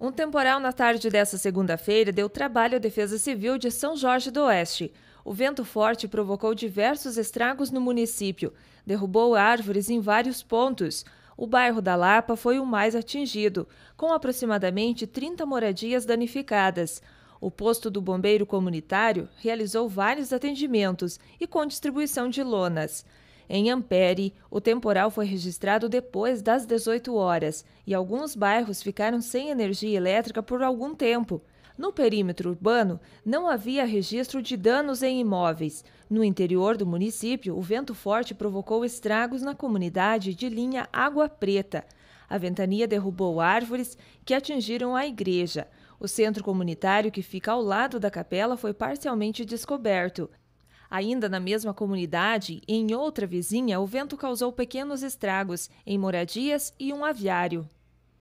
Um temporal na tarde desta segunda-feira deu trabalho à Defesa Civil de São Jorge do Oeste. O vento forte provocou diversos estragos no município, derrubou árvores em vários pontos. O bairro da Lapa foi o mais atingido, com aproximadamente 30 moradias danificadas. O posto do bombeiro comunitário realizou vários atendimentos e com distribuição de lonas. Em Ampere, o temporal foi registrado depois das 18 horas e alguns bairros ficaram sem energia elétrica por algum tempo. No perímetro urbano, não havia registro de danos em imóveis. No interior do município, o vento forte provocou estragos na comunidade de linha Água Preta. A ventania derrubou árvores que atingiram a igreja. O centro comunitário que fica ao lado da capela foi parcialmente descoberto. Ainda na mesma comunidade, em outra vizinha, o vento causou pequenos estragos em moradias e um aviário.